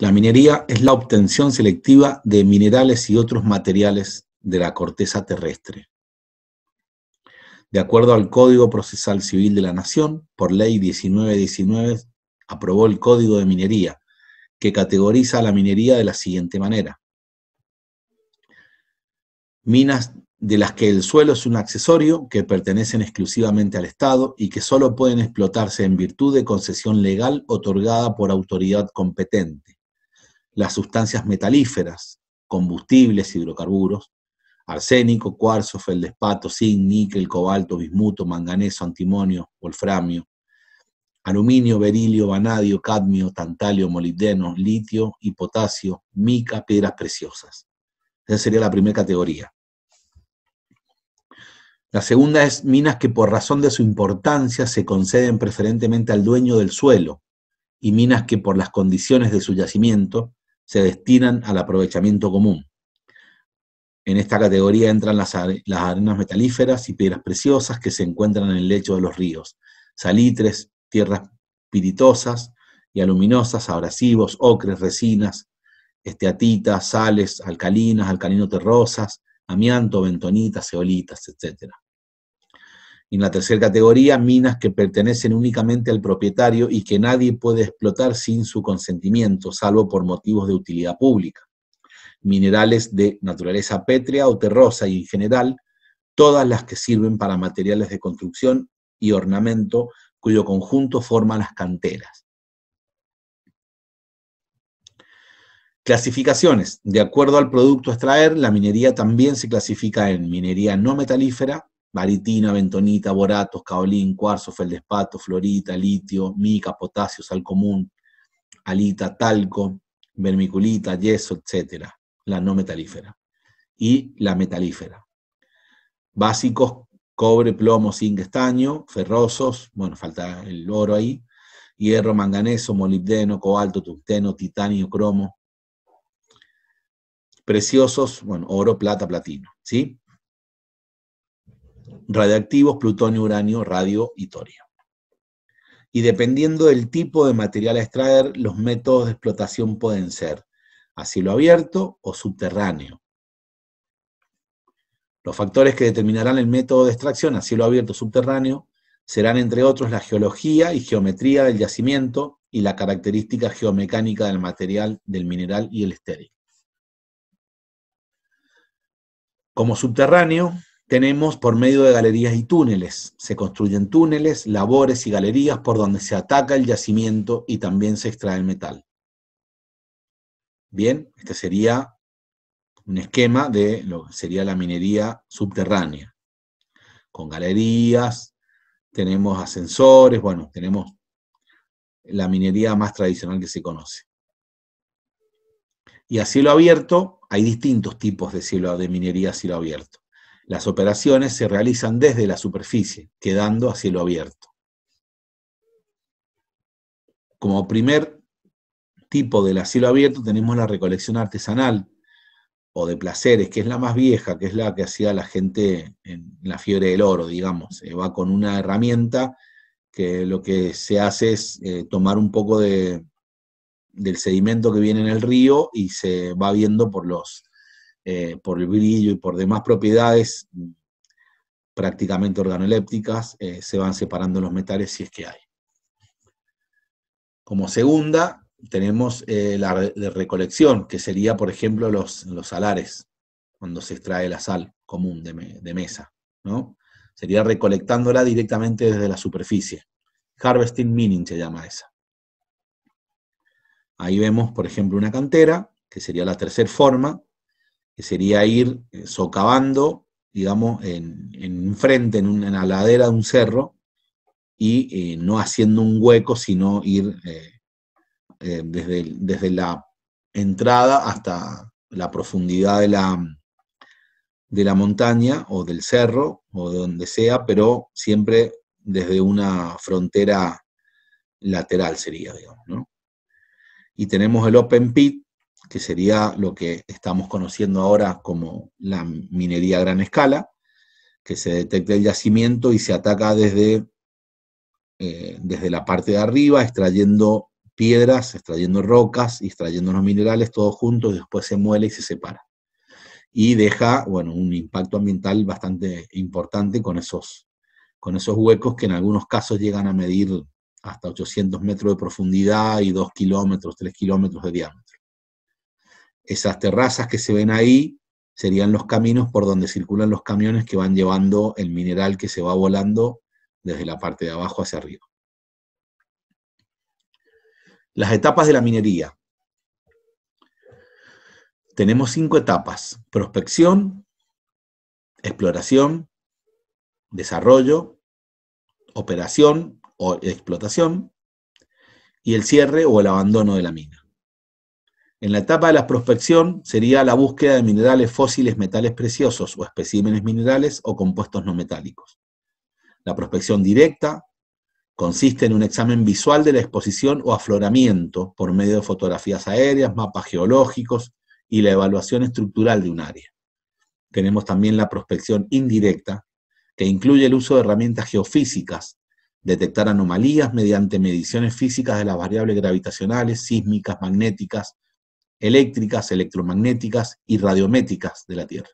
La minería es la obtención selectiva de minerales y otros materiales de la corteza terrestre. De acuerdo al Código Procesal Civil de la Nación, por ley 1919 aprobó el Código de Minería, que categoriza a la minería de la siguiente manera. Minas de las que el suelo es un accesorio, que pertenecen exclusivamente al Estado y que solo pueden explotarse en virtud de concesión legal otorgada por autoridad competente las sustancias metalíferas, combustibles, hidrocarburos, arsénico, cuarzo, feldespato, zinc, níquel, cobalto, bismuto, manganeso, antimonio, wolframio, aluminio, berilio, vanadio, cadmio, tantalio, molibdeno, litio y potasio, mica, piedras preciosas. Esa sería la primera categoría. La segunda es minas que por razón de su importancia se conceden preferentemente al dueño del suelo y minas que por las condiciones de su yacimiento se destinan al aprovechamiento común. En esta categoría entran las, arenas metalíferas y piedras preciosas que se encuentran en el lecho de los ríos, salitres, tierras piritosas y aluminosas, abrasivos, ocres, resinas, esteatitas, sales, alcalinas, alcalino-terrosas, amianto, bentonitas, eolitas, etcétera. Y en la tercera categoría, minas que pertenecen únicamente al propietario y que nadie puede explotar sin su consentimiento, salvo por motivos de utilidad pública. Minerales de naturaleza pétrea o terrosa y en general, todas las que sirven para materiales de construcción y ornamento cuyo conjunto forma las canteras. Clasificaciones. De acuerdo al producto a extraer, la minería también se clasifica en minería no metalífera, Baritina, bentonita, boratos, caolín, cuarzo, feldespato, florita, litio, mica, potasio, sal común, alita, talco, vermiculita, yeso, etcétera, la no metalífera. Y la metalífera. Básicos, cobre, plomo, zinc, estaño, ferrosos, bueno, falta el oro ahí, hierro, manganeso, molibdeno, cobalto, tungsteno, titanio, cromo. Preciosos, bueno, oro, plata, platino, ¿sí? radiactivos, plutonio, uranio, radio y torio. Y dependiendo del tipo de material a extraer, los métodos de explotación pueden ser a cielo abierto o subterráneo. Los factores que determinarán el método de extracción a cielo abierto o subterráneo serán, entre otros, la geología y geometría del yacimiento y la característica geomecánica del material, del mineral y el estéril. Como subterráneo, tenemos por medio de galerías y túneles. Se construyen túneles, labores y galerías por donde se ataca el yacimiento y también se extrae el metal. Bien, este sería un esquema de lo que sería la minería subterránea. Con galerías, tenemos ascensores, bueno, tenemos la minería más tradicional que se conoce. Y a cielo abierto, hay distintos tipos de, cielo, de minería a cielo abierto. Las operaciones se realizan desde la superficie, quedando a cielo abierto. Como primer tipo del cielo abierto tenemos la recolección artesanal o de placeres, que es la más vieja, que es la que hacía la gente en la fiebre del oro, digamos. Eh, va con una herramienta que lo que se hace es eh, tomar un poco del sedimento que viene en el río y se va viendo por los, eh, por el brillo y por demás propiedades prácticamente organolépticas, eh, se van separando los metales si es que hay. Como segunda, tenemos eh, la de recolección, que sería, por ejemplo, los, los, salares, cuando se extrae la sal común de, mesa. ¿no? Sería recolectándola directamente desde la superficie. Harvesting mining se llama esa. Ahí vemos, por ejemplo, una cantera, que sería la tercera forma, sería ir eh, socavando, digamos, en, frente, en una ladera de un cerro, y eh, no haciendo un hueco, sino ir eh, desde, desde, la entrada hasta la profundidad de la, de la montaña o del cerro o de donde sea, pero siempre desde una frontera lateral sería, digamos, ¿no? Y tenemos el open pit, que sería lo que estamos conociendo ahora como la minería a gran escala, que se detecta el yacimiento y se ataca desde, eh, desde la parte de arriba, extrayendo piedras, extrayendo rocas extrayendo los minerales todos juntos, y después se muele y se separa. Y deja, bueno, un impacto ambiental bastante importante con esos, con esos huecos que en algunos casos llegan a medir hasta 800 metros de profundidad y 2 kilómetros, 3 kilómetros de diámetro. Esas terrazas que se ven ahí serían los caminos por donde circulan los camiones que van llevando el mineral que se va volando desde la parte de abajo hacia arriba. Las etapas de la minería. Tenemos cinco etapas. Prospección, exploración, desarrollo, operación o explotación y el cierre o el abandono de la mina. En la etapa de la prospección sería la búsqueda de minerales fósiles, metales preciosos o especímenes minerales o compuestos no metálicos. La prospección directa consiste en un examen visual de la exposición o afloramiento por medio de fotografías aéreas, mapas geológicos y la evaluación estructural de un área. Tenemos también la prospección indirecta, que incluye el uso de herramientas geofísicas, detectar anomalías mediante mediciones físicas de las variables gravitacionales, sísmicas, magnéticas, eléctricas, electromagnéticas y radiométricas de la Tierra.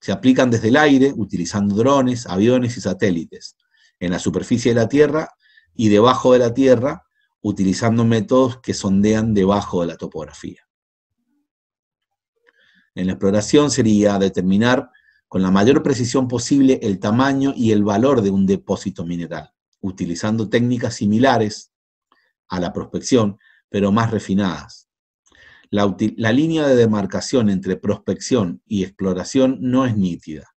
Se aplican desde el aire, utilizando drones, aviones y satélites, en la superficie de la Tierra y debajo de la Tierra, utilizando métodos que sondean debajo de la topografía. En la exploración sería determinar con la mayor precisión posible el tamaño y el valor de un depósito mineral, utilizando técnicas similares a la prospección, pero más refinadas. La, línea de demarcación entre prospección y exploración no es nítida.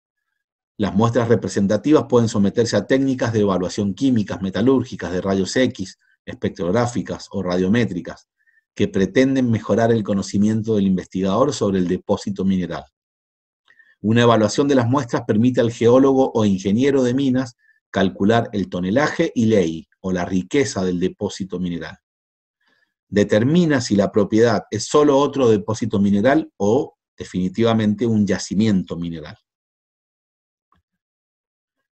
Las muestras representativas pueden someterse a técnicas de evaluación químicas, metalúrgicas, de rayos X, espectrográficas o radiométricas, que pretenden mejorar el conocimiento del investigador sobre el depósito mineral. Una evaluación de las muestras permite al geólogo o ingeniero de minas calcular el tonelaje y ley o la riqueza del depósito mineral determina si la propiedad es solo otro depósito mineral o definitivamente un yacimiento mineral.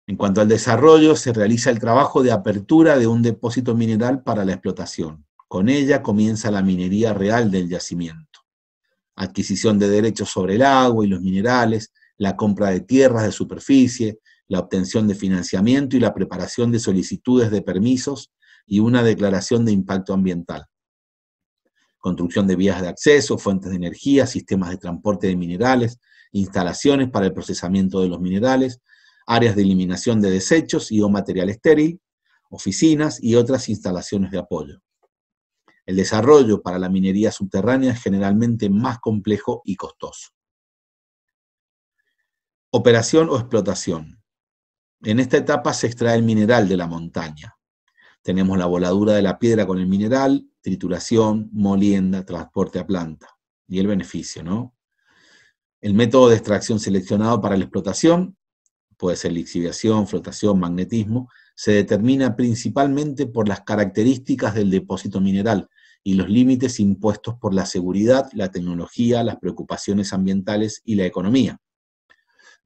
En cuanto al desarrollo, se realiza el trabajo de apertura de un depósito mineral para la explotación. Con ella comienza la minería real del yacimiento. Adquisición de derechos sobre el agua y los minerales, la compra de tierras de superficie, la obtención de financiamiento y la preparación de solicitudes de permisos y una declaración de impacto ambiental construcción de vías de acceso, fuentes de energía, sistemas de transporte de minerales, instalaciones para el procesamiento de los minerales, áreas de eliminación de desechos y o material estéril, oficinas y otras instalaciones de apoyo. El desarrollo para la minería subterránea es generalmente más complejo y costoso. Operación o explotación. En esta etapa se extrae el mineral de la montaña. Tenemos la voladura de la piedra con el mineral, trituración, molienda, transporte a planta. Y el beneficio, ¿no? El método de extracción seleccionado para la explotación, puede ser lixiviación, flotación, magnetismo, se determina principalmente por las características del depósito mineral y los límites impuestos por la seguridad, la tecnología, las preocupaciones ambientales y la economía.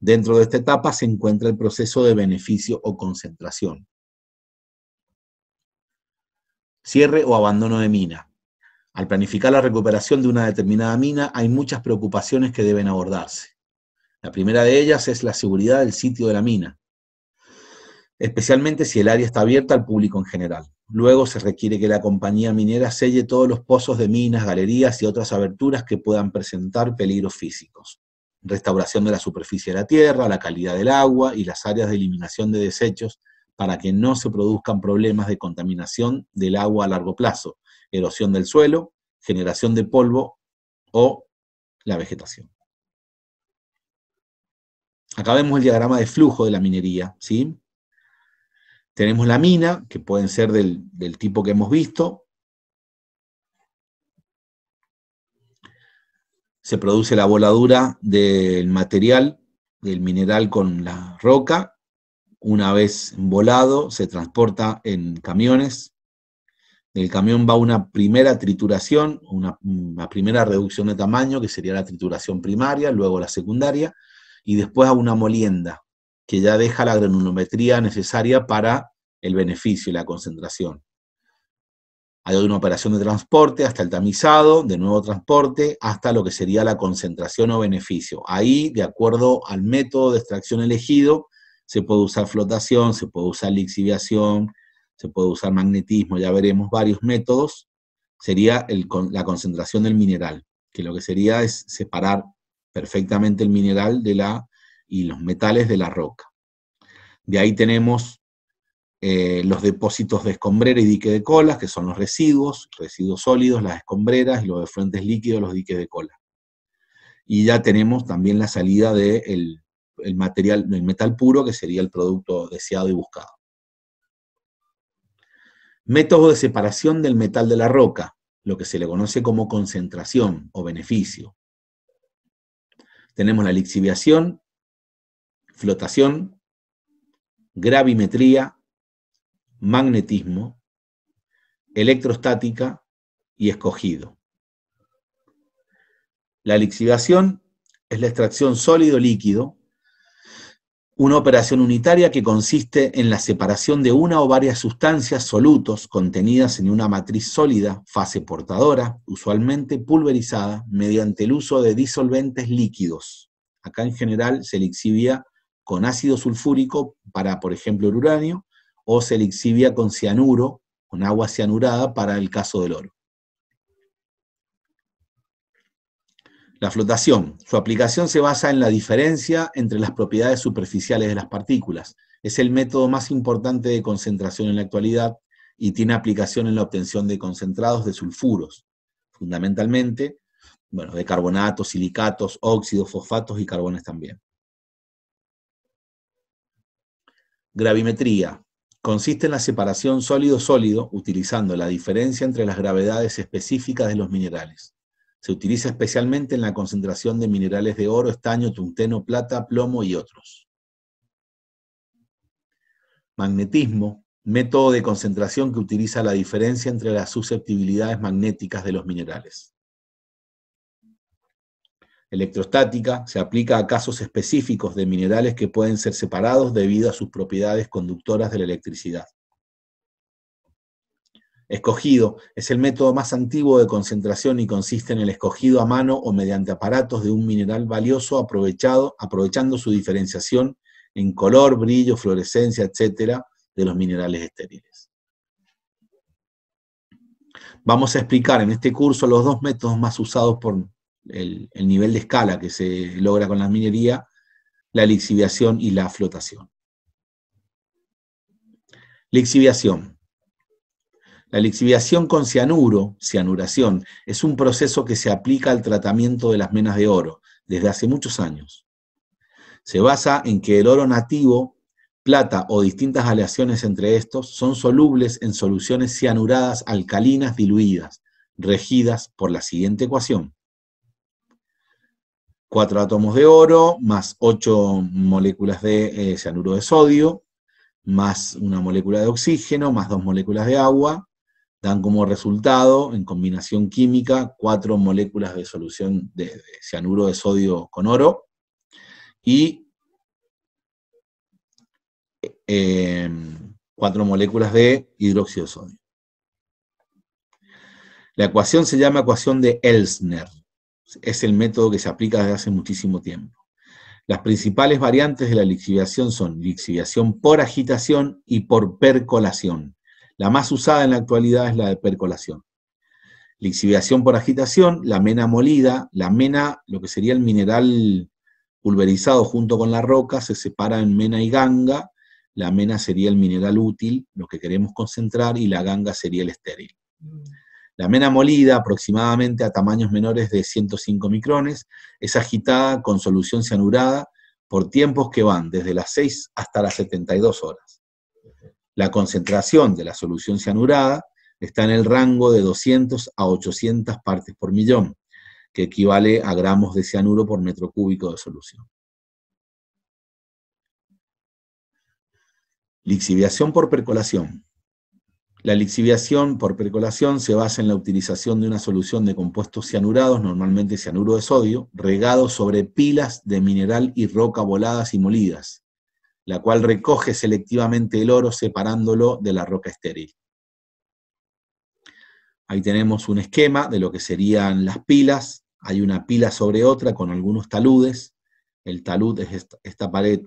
Dentro de esta etapa se encuentra el proceso de beneficio o concentración cierre o abandono de mina. Al planificar la recuperación de una determinada mina hay muchas preocupaciones que deben abordarse. La primera de ellas es la seguridad del sitio de la mina, especialmente si el área está abierta al público en general. Luego se requiere que la compañía minera selle todos los pozos de minas, galerías y otras aberturas que puedan presentar peligros físicos. Restauración de la superficie de la tierra, la calidad del agua y las áreas de eliminación de desechos para que no se produzcan problemas de contaminación del agua a largo plazo, erosión del suelo, generación de polvo o la vegetación. Acá vemos el diagrama de flujo de la minería, ¿sí? Tenemos la mina, que pueden ser del, del tipo que hemos visto. Se produce la voladura del material, del mineral con la roca, una vez volado, se transporta en camiones. el camión va a una primera trituración, una, una, primera reducción de tamaño, que sería la trituración primaria, luego la secundaria, y después a una molienda, que ya deja la granulometría necesaria para el beneficio y la concentración. Hay una operación de transporte hasta el tamizado, de nuevo transporte, hasta lo que sería la concentración o beneficio. Ahí, de acuerdo al método de extracción elegido, se puede usar flotación, se puede usar lixiviación, se puede usar magnetismo, ya veremos varios métodos. Sería el, la concentración del mineral, que lo que sería es separar perfectamente el mineral de la, y los metales de la roca. De ahí tenemos eh, los depósitos de escombrera y dique de cola, que son los residuos, residuos sólidos, las escombreras, y los fuentes líquidos, los diques de cola. Y ya tenemos también la salida del el material, el metal puro, que sería el producto deseado y buscado. Método de separación del metal de la roca, lo que se le conoce como concentración o beneficio. Tenemos la lixiviación, flotación, gravimetría, magnetismo, electrostática y escogido. La lixiviación es la extracción sólido-líquido una operación unitaria que consiste en la separación de una o varias sustancias solutos contenidas en una matriz sólida, fase portadora, usualmente pulverizada, mediante el uso de disolventes líquidos. Acá en general se le exhibía con ácido sulfúrico para, por ejemplo, el uranio, o se le exhibía con cianuro, con agua cianurada para el caso del oro. La flotación. Su aplicación se basa en la diferencia entre las propiedades superficiales de las partículas. Es el método más importante de concentración en la actualidad y tiene aplicación en la obtención de concentrados de sulfuros, fundamentalmente, bueno, de carbonatos, silicatos, óxidos, fosfatos y carbones también. Gravimetría. Consiste en la separación sólido-sólido utilizando la diferencia entre las gravedades específicas de los minerales. Se utiliza especialmente en la concentración de minerales de oro, estaño, tunteno, plata, plomo y otros. Magnetismo, método de concentración que utiliza la diferencia entre las susceptibilidades magnéticas de los minerales. Electrostática se aplica a casos específicos de minerales que pueden ser separados debido a sus propiedades conductoras de la electricidad. Escogido es el método más antiguo de concentración y consiste en el escogido a mano o mediante aparatos de un mineral valioso aprovechado, aprovechando su diferenciación en color, brillo, fluorescencia, etcétera, de los minerales estériles. Vamos a explicar en este curso los dos métodos más usados por el, el nivel de escala que se logra con la minería, la lixiviación y la flotación. Lixiviación la lixiviación con cianuro, cianuración, es un proceso que se aplica al tratamiento de las menas de oro desde hace muchos años. Se basa en que el oro nativo, plata o distintas aleaciones entre estos son solubles en soluciones cianuradas alcalinas diluidas, regidas por la siguiente ecuación. Cuatro átomos de oro más ocho moléculas de eh, cianuro de sodio, más una molécula de oxígeno, más dos moléculas de agua, dan como resultado, en combinación química, cuatro moléculas de solución de, cianuro de sodio con oro y eh, cuatro moléculas de hidróxido de sodio. La ecuación se llama ecuación de Elsner. Es el método que se aplica desde hace muchísimo tiempo. Las principales variantes de la lixiviación son lixiviación por agitación y por percolación. La más usada en la actualidad es la de percolación. lixiviación por agitación, la mena molida, la mena, lo que sería el mineral pulverizado junto con la roca, se separa en mena y ganga. La mena sería el mineral útil, lo que queremos concentrar, y la ganga sería el estéril. La mena molida, aproximadamente a tamaños menores de 105 micrones, es agitada con solución cianurada por tiempos que van desde las 6 hasta las 72 horas. La concentración de la solución cianurada está en el rango de 200 a 800 partes por millón, que equivale a gramos de cianuro por metro cúbico de solución. Lixiviación por percolación. La lixiviación por percolación se basa en la utilización de una solución de compuestos cianurados, normalmente cianuro de sodio, regado sobre pilas de mineral y roca voladas y molidas, la cual recoge selectivamente el oro separándolo de la roca estéril. Ahí tenemos un esquema de lo que serían las pilas. Hay una pila sobre otra con algunos taludes. El talud es esta pared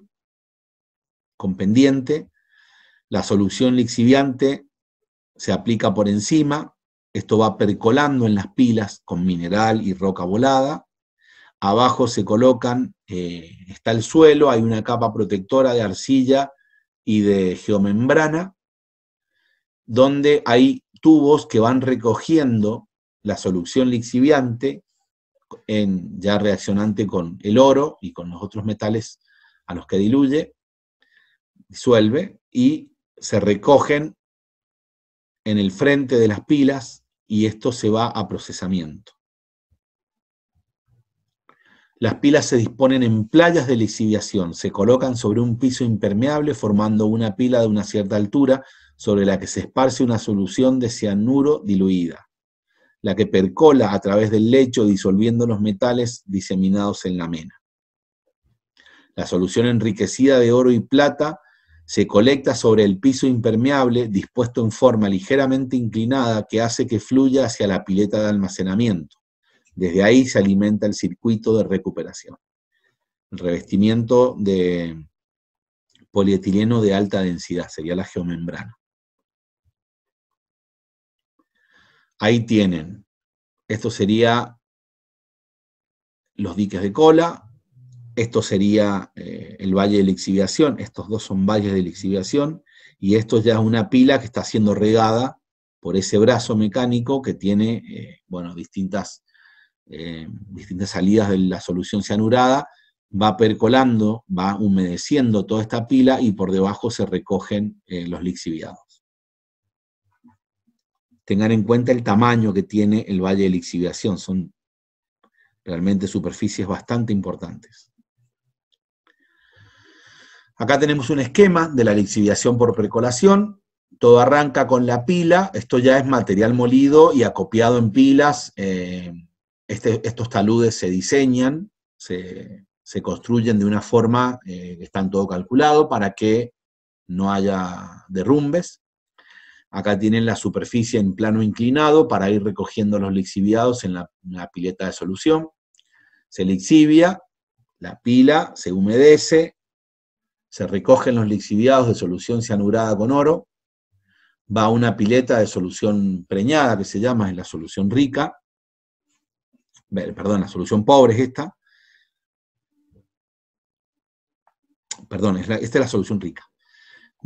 con pendiente. La solución lixiviante se aplica por encima. Esto va percolando en las pilas con mineral y roca volada. Abajo se colocan, eh, está el suelo, hay una capa protectora de arcilla y de geomembrana, donde hay tubos que van recogiendo la solución lixiviante, ya reaccionante con el oro y con los otros metales a los que diluye, disuelve, y se recogen en el frente de las pilas y esto se va a procesamiento. Las pilas se disponen en playas de lixiviación, se colocan sobre un piso impermeable formando una pila de una cierta altura sobre la que se esparce una solución de cianuro diluida, la que percola a través del lecho disolviendo los metales diseminados en la mena. La solución enriquecida de oro y plata se colecta sobre el piso impermeable dispuesto en forma ligeramente inclinada que hace que fluya hacia la pileta de almacenamiento. Desde ahí se alimenta el circuito de recuperación. El revestimiento de polietileno de alta densidad sería la geomembrana. Ahí tienen. Esto sería los diques de cola. Esto sería eh, el valle de lixiviación. Estos dos son valles de lixiviación. Y esto ya es una pila que está siendo regada por ese brazo mecánico que tiene, eh, bueno, distintas eh, distintas salidas de la solución cianurada, va percolando, va humedeciendo toda esta pila y por debajo se recogen eh, los lixiviados. Tengan en cuenta el tamaño que tiene el valle de lixiviación, son realmente superficies bastante importantes. Acá tenemos un esquema de la lixiviación por percolación, todo arranca con la pila, esto ya es material molido y acopiado en pilas, eh, este, estos taludes se diseñan, se, construyen de una forma eh, que está todo calculado para que no haya derrumbes. Acá tienen la superficie en plano inclinado para ir recogiendo los lixiviados en la, la pileta de solución. Se lixivia, la pila se humedece, se recogen los lixiviados de solución cianurada con oro, va a una pileta de solución preñada, que se llama, es la solución rica, perdón, la solución pobre es esta. Perdón, esta es la solución rica.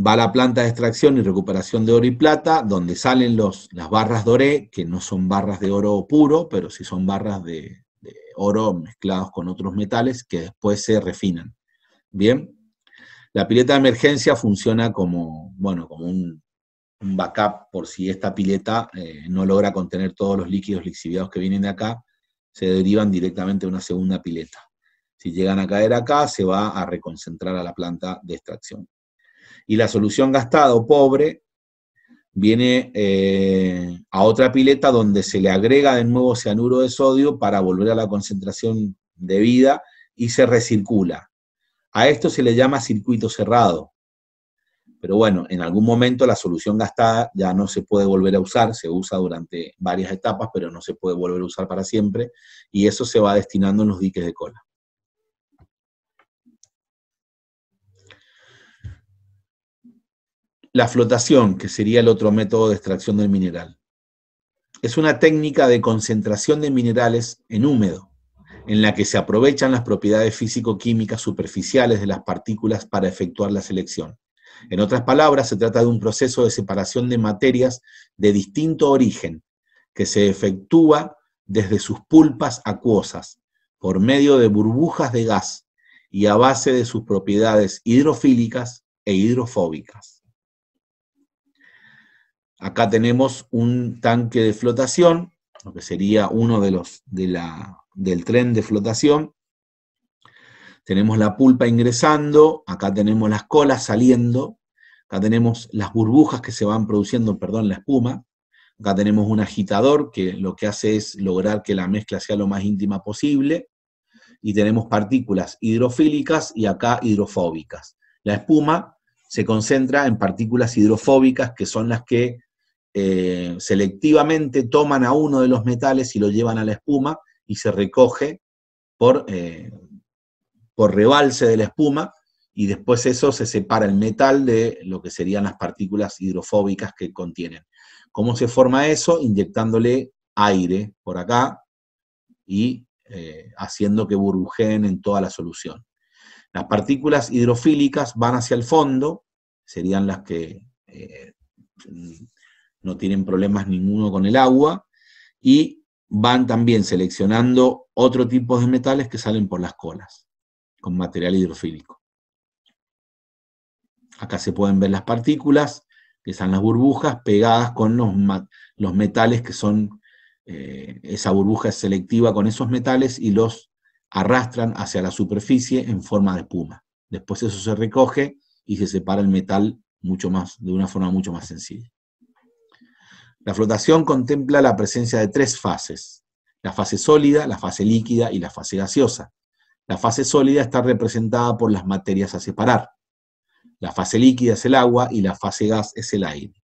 Va a la planta de extracción y recuperación de oro y plata, donde salen las barras doré, que no son barras de oro puro, pero sí son barras de, oro mezclados con otros metales que después se refinan. Bien. La pileta de emergencia funciona como, bueno, como un, backup por si esta pileta eh, no logra contener todos los líquidos lixiviados que vienen de acá, se derivan directamente a una segunda pileta. Si llegan a caer acá, se va a reconcentrar a la planta de extracción. Y la solución gastada o pobre viene eh, a otra pileta donde se le agrega de nuevo cianuro de sodio para volver a la concentración debida y se recircula. A esto se le llama circuito cerrado. Pero bueno, en algún momento la solución gastada ya no se puede volver a usar, se usa durante varias etapas, pero no se puede volver a usar para siempre, y eso se va destinando en los diques de cola. La flotación, que sería el otro método de extracción del mineral. Es una técnica de concentración de minerales en húmedo, en la que se aprovechan las propiedades físico-químicas superficiales de las partículas para efectuar la selección. En otras palabras, se trata de un proceso de separación de materias de distinto origen que se efectúa desde sus pulpas acuosas por medio de burbujas de gas y a base de sus propiedades hidrofílicas e hidrofóbicas. Acá tenemos un tanque de flotación, lo que sería uno de los del tren de flotación, tenemos la pulpa ingresando, acá tenemos las colas saliendo, acá tenemos las burbujas que se van produciendo, perdón, la espuma, acá tenemos un agitador que lo que hace es lograr que la mezcla sea lo más íntima posible, y tenemos partículas hidrofílicas y acá hidrofóbicas. La espuma se concentra en partículas hidrofóbicas que son las que eh, selectivamente toman a uno de los metales y lo llevan a la espuma y se recoge por eh, rebalse de la espuma, y después eso se separa el metal de lo que serían las partículas hidrofóbicas que contienen. ¿Cómo se forma eso? Inyectándole aire por acá y eh, haciendo que burbujeen en toda la solución. Las partículas hidrofílicas van hacia el fondo, serían las que eh, no tienen problemas ninguno con el agua, y van también seleccionando otro tipo de metales que salen por las colas con material hidrofílico. Acá se pueden ver las partículas, que son las burbujas, pegadas con los, los metales que son, eh, esa burbuja es selectiva con esos metales y los arrastran hacia la superficie en forma de espuma. Después eso se recoge y se separa el metal mucho más, de una forma mucho más sencilla. La flotación contempla la presencia de tres fases, la fase sólida, la fase líquida y la fase gaseosa. La fase sólida está representada por las materias a separar. La fase líquida es el agua y la fase gas es el aire.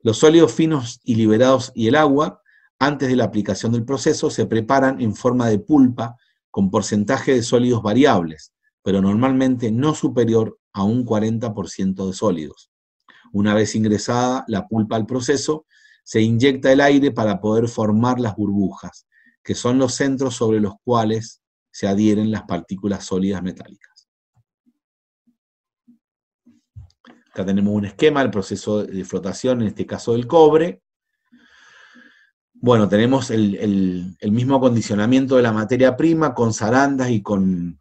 Los sólidos finos y liberados y el agua, antes de la aplicación del proceso, se preparan en forma de pulpa con porcentaje de sólidos variables, pero normalmente no superior a un 40% de sólidos. Una vez ingresada la pulpa al proceso, se inyecta el aire para poder formar las burbujas, que son los centros sobre los cuales se adhieren las partículas sólidas metálicas. Acá tenemos un esquema del proceso de flotación, en este caso del cobre. Bueno, tenemos el, mismo acondicionamiento de la materia prima con zarandas y con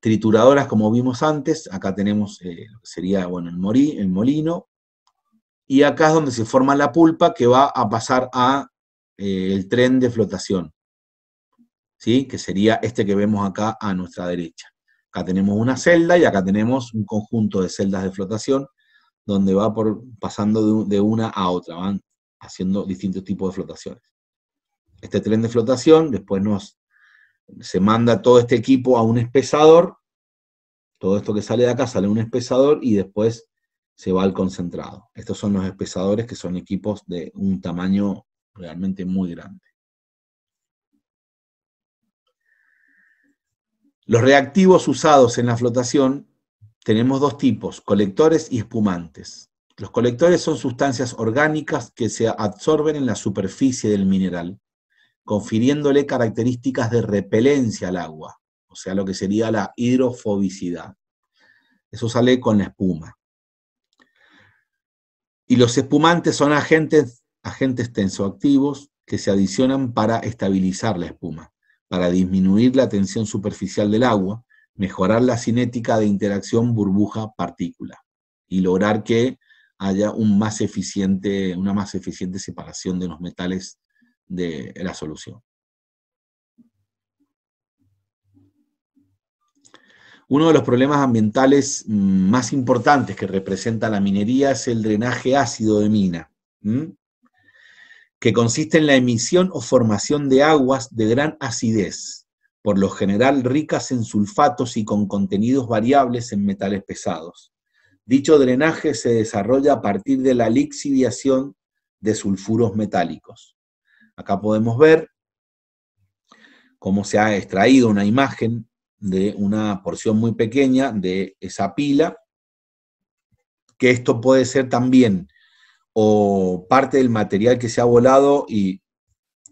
trituradoras como vimos antes. Acá tenemos, eh, sería bueno, el, el molino. Y acá es donde se forma la pulpa que va a pasar a eh, el tren de flotación. ¿sí? que sería este que vemos acá a nuestra derecha. Acá tenemos una celda y acá tenemos un conjunto de celdas de flotación donde va por, pasando de, una a otra, van haciendo distintos tipos de flotaciones. Este tren de flotación después nos se manda todo este equipo a un espesador, todo esto que sale de acá sale a un espesador y después se va al concentrado. Estos son los espesadores que son equipos de un tamaño realmente muy grande. Los reactivos usados en la flotación tenemos dos tipos, colectores y espumantes. Los colectores son sustancias orgánicas que se absorben en la superficie del mineral, confiriéndole características de repelencia al agua, o sea, lo que sería la hidrofobicidad. Eso sale con la espuma. Y los espumantes son agentes, agentes tensoactivos que se adicionan para estabilizar la espuma para disminuir la tensión superficial del agua, mejorar la cinética de interacción burbuja-partícula y lograr que haya una más eficiente separación de los metales de la solución. Uno de los problemas ambientales mm, más importantes que representa la minería es el drenaje ácido de mina que consiste en la emisión o formación de aguas de gran acidez, por lo general ricas en sulfatos y con contenidos variables en metales pesados. Dicho drenaje se desarrolla a partir de la lixiviación de sulfuros metálicos. Acá podemos ver cómo se ha extraído una imagen de una porción muy pequeña de esa pila, que esto puede ser también o parte del material que se ha volado y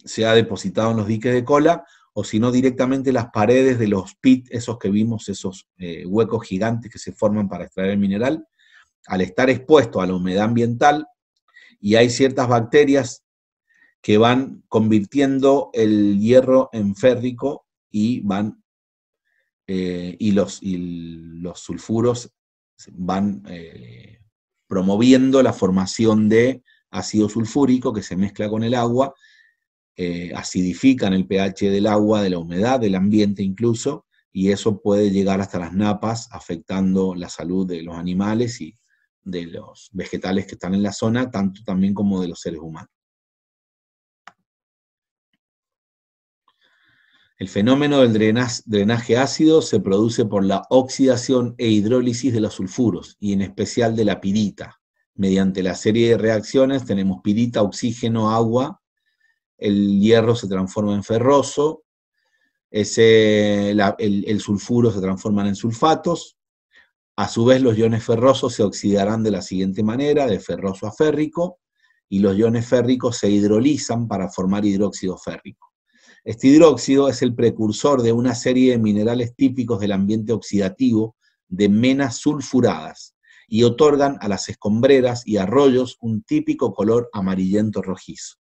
se ha depositado en los diques de cola, o si no directamente las paredes de los pit, esos que vimos, esos eh, huecos gigantes que se forman para extraer el mineral, al estar expuesto a la humedad ambiental, y hay ciertas bacterias que van convirtiendo el hierro en férrico y van eh, y, los, los sulfuros van eh, promoviendo la formación de ácido sulfúrico que se mezcla con el agua, eh, acidifican el pH del agua, de la humedad, del ambiente incluso, y eso puede llegar hasta las napas, afectando la salud de los animales y de los vegetales que están en la zona, tanto también como de los seres humanos. El fenómeno del drenaje, ácido se produce por la oxidación e hidrólisis de los sulfuros, y en especial de la pirita. Mediante la serie de reacciones tenemos pirita, oxígeno, agua, el hierro se transforma en ferroso, el, sulfuro se transforma en sulfatos, a su vez, los iones ferrosos se oxidarán de la siguiente manera, de ferroso a férrico, y los iones férricos se hidrolizan para formar hidróxido férrico. Este hidróxido es el precursor de una serie de minerales típicos del ambiente oxidativo de menas sulfuradas y otorgan a las escombreras y arroyos un típico color amarillento rojizo.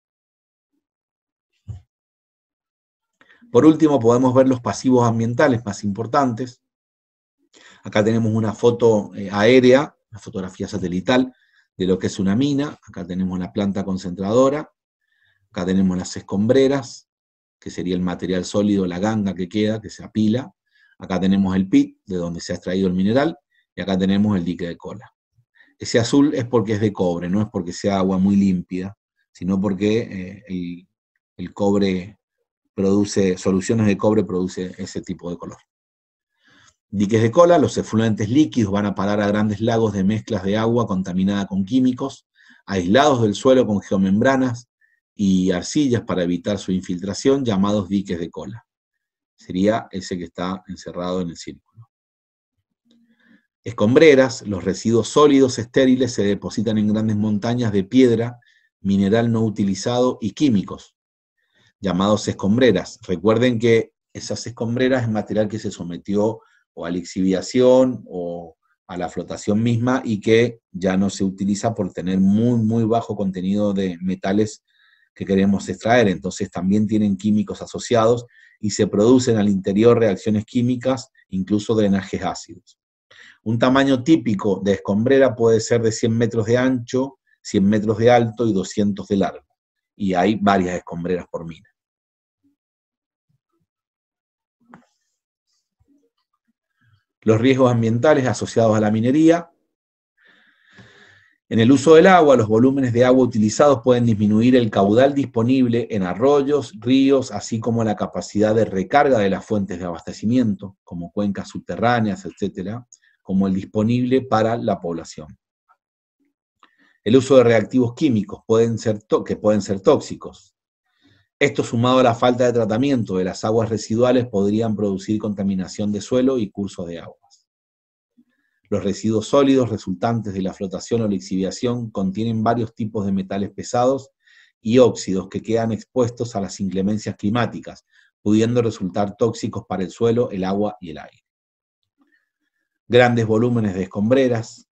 Por último, podemos ver los pasivos ambientales más importantes. Acá tenemos una foto eh, aérea, una fotografía satelital de lo que es una mina. Acá tenemos la planta concentradora. Acá tenemos las escombreras que sería el material sólido, la ganga que queda, que se apila. Acá tenemos el pit, de donde se ha extraído el mineral, y acá tenemos el dique de cola. Ese azul es porque es de cobre, no es porque sea agua muy límpida, sino porque eh, el, el cobre produce, soluciones de cobre produce ese tipo de color. Diques de cola, los efluentes líquidos van a parar a grandes lagos de mezclas de agua contaminada con químicos, aislados del suelo con geomembranas, y arcillas para evitar su infiltración, llamados diques de cola. Sería ese que está encerrado en el círculo. Escombreras, los residuos sólidos estériles se depositan en grandes montañas de piedra, mineral no utilizado y químicos, llamados escombreras. Recuerden que esas escombreras es material que se sometió o a la exhibición o a la flotación misma y que ya no se utiliza por tener muy, muy bajo contenido de metales que queremos extraer. Entonces también tienen químicos asociados y se producen al interior reacciones químicas, incluso drenajes ácidos. Un tamaño típico de escombrera puede ser de 100 metros de ancho, 100 metros de alto y 200 de largo. Y hay varias escombreras por mina. Los riesgos ambientales asociados a la minería en el uso del agua, los volúmenes de agua utilizados pueden disminuir el caudal disponible en arroyos, ríos, así como la capacidad de recarga de las fuentes de abastecimiento, como cuencas subterráneas, etcétera, como el disponible para la población. El uso de reactivos químicos pueden ser que pueden ser tóxicos. Esto sumado a la falta de tratamiento de las aguas residuales podrían producir contaminación de suelo y cursos de agua. Los residuos sólidos resultantes de la flotación o la lixiviación contienen varios tipos de metales pesados y óxidos que quedan expuestos a las inclemencias climáticas, pudiendo resultar tóxicos para el suelo, el agua y el aire. Grandes volúmenes de escombreras,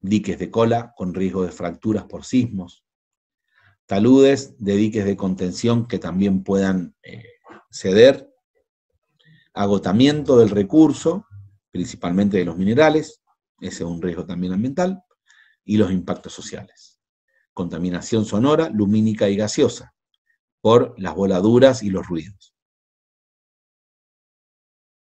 diques de cola con riesgo de fracturas por sismos, taludes de diques de contención que también puedan eh, ceder, agotamiento del recurso, principalmente de los minerales, ese es un riesgo también ambiental, y los impactos sociales. Contaminación sonora, lumínica y gaseosa, por las voladuras y los ruidos.